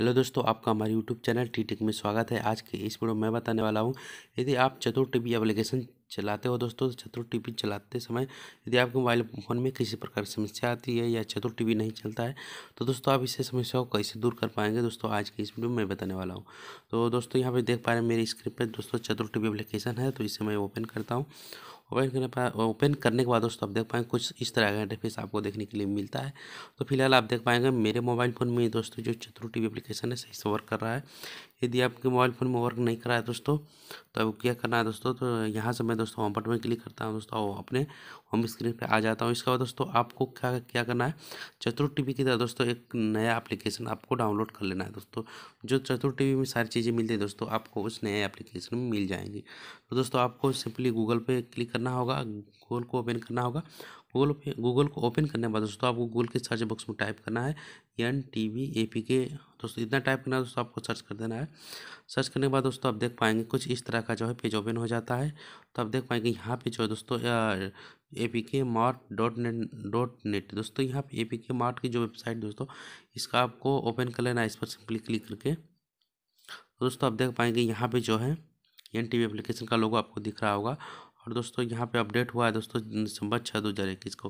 hello दोस्तों आपका हमारे यूट्यूब चैनल टी टेक में स्वागत है आज के इस वीडियो में बताने वाला हूँ यदि आप चतुर टीवी एप्लीकेशन चलाते हो दोस्तों तो चतुर टीवी चलाते समय यदि आपके मोबाइल फ़ोन में किसी प्रकार की समस्या आती है या चतुर टीवी नहीं चलता है तो दोस्तों आप इसे समस्या को कैसे दूर कर पाएंगे दोस्तों आज की इस वीडियो में बताने वाला हूँ तो दोस्तों यहाँ पर देख पा रहे हैं मेरी स्क्रीन पर दोस्तों चतुर टी एप्लीकेशन है तो इसे मैं ओपन करता हूँ ओपन करने पर ओपन करने के बाद दोस्तों आप देख पाएंगे कुछ इस तरह का इंटरफेस आपको देखने के लिए मिलता है तो फिलहाल आप देख पाएंगे मेरे मोबाइल फ़ोन में दोस्तों जो चतुर टी एप्लीकेशन है सही से वर्क कर रहा है यदि आपके मोबाइल फ़ोन में वर्क नहीं कर रहा है दोस्तों तो अब क्या करना है दोस्तों तो यहाँ से मैं दोस्तों होम बटन में क्लिक करता हूँ दोस्तों अपने होम स्क्रीन पर आ जाता हूँ इसके बाद दोस्तों आपको क्या क्या करना है चतुर टी की तरह दोस्तों एक नया एप्लीकेशन आपको डाउनलोड कर लेना है दोस्तों जो चतुर टी में सारी चीज़ें मिलती है दोस्तों आपको उस नए एप्लीकेशन में मिल जाएंगी तो दोस्तों आपको सिंपली गूगल पे क्लिक करना होगा गूगल को ओपन करना होगा गूगल पे गूगल को ओपन करने के बाद दोस्तों आपको गूगल के सर्च बॉक्स में टाइप करना है N T V A P K दोस्तों इतना टाइप करना है दोस्तों आपको सर्च कर देना है सर्च करने के बाद दोस्तों आप देख पाएंगे कुछ इस तरह का जो है पेज ओपन हो जाता है तो आप देख पाएंगे यहाँ पे जो है दोस्तों A P K mart dot net dot net दोस्तों यहाँ पे ए पी के मार्ट की जो वेबसाइट दोस्तों इसका आपको ओपन कर लेना है इस पर सिंपली क्लिक करके दोस्तों आप देख पाएंगे यहाँ पे जो है एन टी वी एप्लीकेशन का लोगो आपको दिख रहा होगा और दोस्तों यहाँ पे अपडेट हुआ है दोस्तों दिसंबर छः दो हज़ार इक्कीस को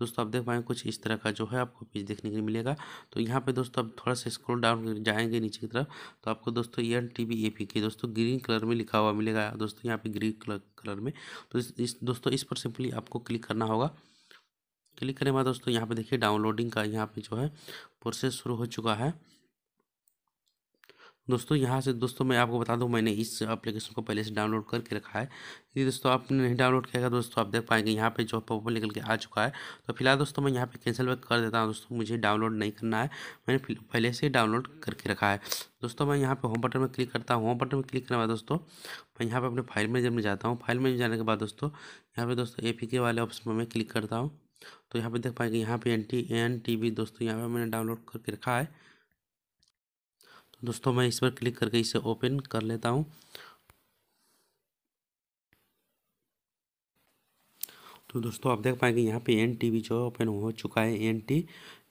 दोस्तों आप देख पाएंगे कुछ इस तरह का जो है आपको पेज देखने के लिए मिलेगा तो यहाँ पे दोस्तों आप थोड़ा सा स्क्रॉल डाउन जाएंगे नीचे की तरफ तो आपको दोस्तों N T B A P K दोस्तों ग्रीन कलर में लिखा हुआ मिलेगा दोस्तों यहाँ पे ग्रीन कलर कलर में तो इस, इस दोस्तों इस पर सिंपली आपको क्लिक करना होगा क्लिक करने के बाद दोस्तों यहाँ पे देखिए डाउनलोडिंग का यहाँ पे जो है प्रोसेस शुरू हो चुका है दोस्तों यहाँ से दोस्तों मैं आपको बता दूँ मैंने इस एप्लीकेशन को पहले से डाउनलोड करके रखा है यदि दोस्तों आपने नहीं डाउनलोड किया दोस्तों आप देख पाएंगे यहाँ पे जो पॉपअप निकल के आ चुका है तो फिलहाल दोस्तों मैं यहाँ पे कैंसिल वर्क कर देता हूँ दोस्तों मुझे डाउनलोड नहीं करना है मैंने पहले से डाउनलोड करके रखा है दोस्तों मैं यहाँ पर होम बटन में क्लिक करता हूँ होम बटन में क्लिक करने बाद दोस्तों मैं यहाँ पर अपने फाइल मैनेजर में जाता हूँ फाइल मैनेजर जाने के बाद दोस्तों यहाँ पर दोस्तों ए के वाले ऑप्शन में मैं क्लिक करता हूँ तो यहाँ पर देख पाएंगे यहाँ पे N T N T V दोस्तों यहाँ पर मैंने डाउनलोड करके रखा है दोस्तों मैं इस पर क्लिक करके इसे ओपन कर लेता हूँ तो दोस्तों आप देख पाएंगे यहाँ पे एन टी वी जो है ओपन हो चुका है N T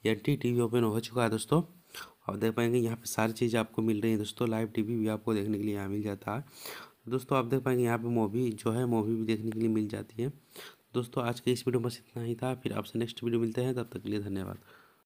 N T T V open हो चुका है दोस्तों आप देख पाएंगे यहाँ पे सारी चीज़ें आपको मिल रही है दोस्तों लाइव टीवी भी आपको देखने के लिए यहाँ मिल जाता है दोस्तों आप देख पाएंगे यहाँ पे मूवी जो है मूवी भी देखने के लिए मिल जाती है दोस्तों आज के इस वीडियो में बस इतना ही था फिर आपसे नेक्स्ट वीडियो मिलते हैं तब तक के लिए धन्यवाद